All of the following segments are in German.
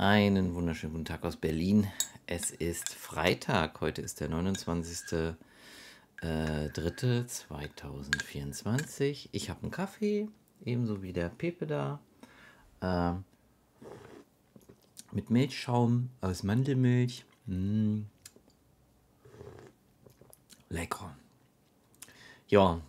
Einen wunderschönen guten Tag aus Berlin. Es ist Freitag. Heute ist der 29.03.2024. Äh, ich habe einen Kaffee, ebenso wie der Pepe da. Äh, mit Milchschaum aus Mandelmilch. Mm. Lecker. Ja,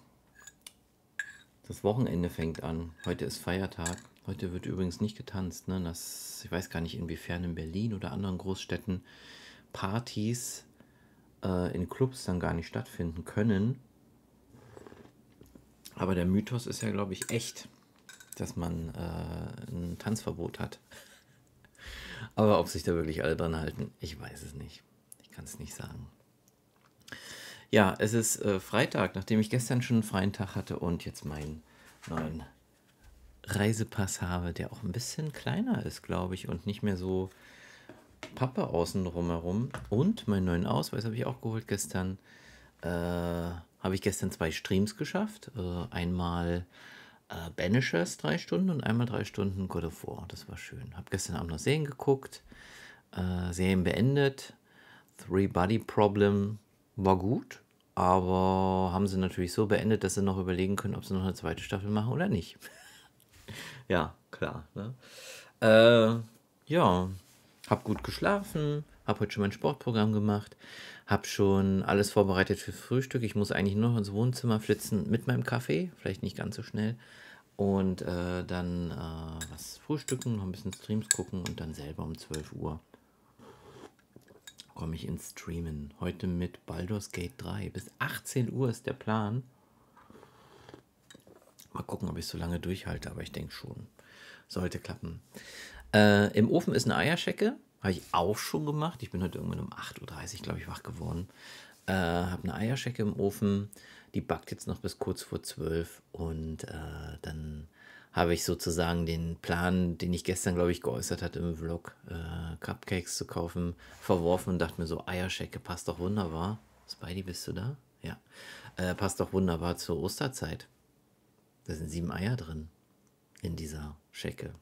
das Wochenende fängt an. Heute ist Feiertag. Heute wird übrigens nicht getanzt. Ne? Das, ich weiß gar nicht, inwiefern in Berlin oder anderen Großstädten Partys äh, in Clubs dann gar nicht stattfinden können. Aber der Mythos ist ja, glaube ich, echt, dass man äh, ein Tanzverbot hat. Aber ob sich da wirklich alle dran halten, ich weiß es nicht. Ich kann es nicht sagen. Ja, es ist äh, Freitag, nachdem ich gestern schon einen freien Tag hatte und jetzt meinen neuen Reisepass habe, der auch ein bisschen kleiner ist, glaube ich, und nicht mehr so Pappe außen drumherum. Und meinen neuen Ausweis habe ich auch geholt gestern. Äh, habe ich gestern zwei Streams geschafft. Äh, einmal äh, Banishers drei Stunden und einmal drei Stunden God of War. Das war schön. Habe gestern Abend noch Serien geguckt, äh, Serien beendet. Three Body Problem war gut, aber haben sie natürlich so beendet, dass sie noch überlegen können, ob sie noch eine zweite Staffel machen oder nicht. ja, klar. Ne? Äh, ja, hab gut geschlafen, hab heute schon mein Sportprogramm gemacht, hab schon alles vorbereitet für Frühstück. Ich muss eigentlich nur noch ins Wohnzimmer flitzen mit meinem Kaffee, vielleicht nicht ganz so schnell. Und äh, dann äh, was frühstücken, noch ein bisschen Streams gucken und dann selber um 12 Uhr komme ich ins Streamen. Heute mit Baldur's Gate 3. Bis 18 Uhr ist der Plan. Mal gucken, ob ich so lange durchhalte, aber ich denke schon. Sollte klappen. Äh, Im Ofen ist eine Eierschecke. Habe ich auch schon gemacht. Ich bin heute irgendwann um 8.30 Uhr, glaube ich, wach geworden. Äh, habe eine Eierschecke im Ofen. Die backt jetzt noch bis kurz vor 12 und äh, dann habe ich sozusagen den Plan, den ich gestern, glaube ich, geäußert hatte im Vlog, äh, Cupcakes zu kaufen, verworfen und dachte mir so, Eierschecke passt doch wunderbar. Spidey, bist du da? Ja. Äh, passt doch wunderbar zur Osterzeit. Da sind sieben Eier drin in dieser Schecke.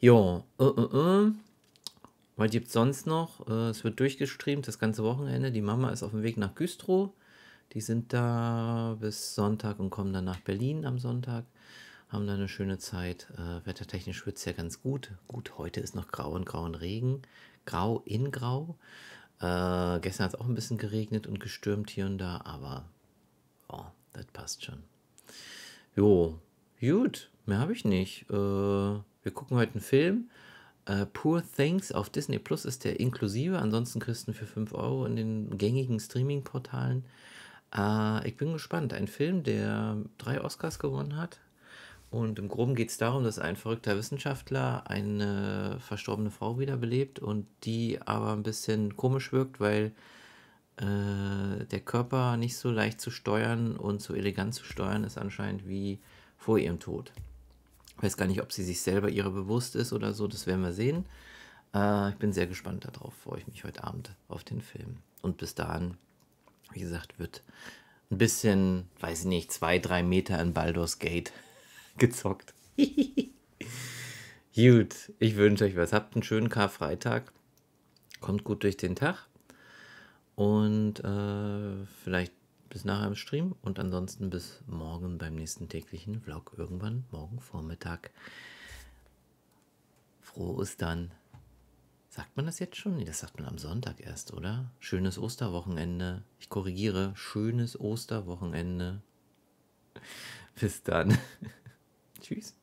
Jo, äh, äh, äh. was gibt es sonst noch? Äh, es wird durchgestreamt das ganze Wochenende. Die Mama ist auf dem Weg nach Güstrow. Die sind da bis Sonntag und kommen dann nach Berlin am Sonntag. Haben da eine schöne Zeit. Äh, wettertechnisch wird es ja ganz gut. Gut, heute ist noch grau und grau und Regen. Grau in grau. Äh, gestern hat es auch ein bisschen geregnet und gestürmt hier und da, aber oh, das passt schon. Jo, gut, mehr habe ich nicht. Äh, wir gucken heute einen Film. Äh, Poor Things auf Disney Plus ist der inklusive. Ansonsten kriegst du für 5 Euro in den gängigen Streaming-Portalen. Äh, ich bin gespannt. Ein Film, der drei Oscars gewonnen hat. Und im Groben geht es darum, dass ein verrückter Wissenschaftler eine verstorbene Frau wiederbelebt und die aber ein bisschen komisch wirkt, weil äh, der Körper nicht so leicht zu steuern und so elegant zu steuern ist anscheinend wie vor ihrem Tod. Ich weiß gar nicht, ob sie sich selber ihrer bewusst ist oder so, das werden wir sehen. Äh, ich bin sehr gespannt darauf, freue ich mich heute Abend auf den Film. Und bis dahin, wie gesagt, wird ein bisschen, weiß ich nicht, zwei, drei Meter in Baldur's Gate gezockt. Gut, ich wünsche euch was. Habt einen schönen Karfreitag. Kommt gut durch den Tag. Und äh, vielleicht bis nachher im Stream und ansonsten bis morgen beim nächsten täglichen Vlog. Irgendwann morgen Vormittag. Frohe Ostern. Sagt man das jetzt schon? Nee, das sagt man am Sonntag erst, oder? Schönes Osterwochenende. Ich korrigiere. Schönes Osterwochenende. Bis dann. Tschüss.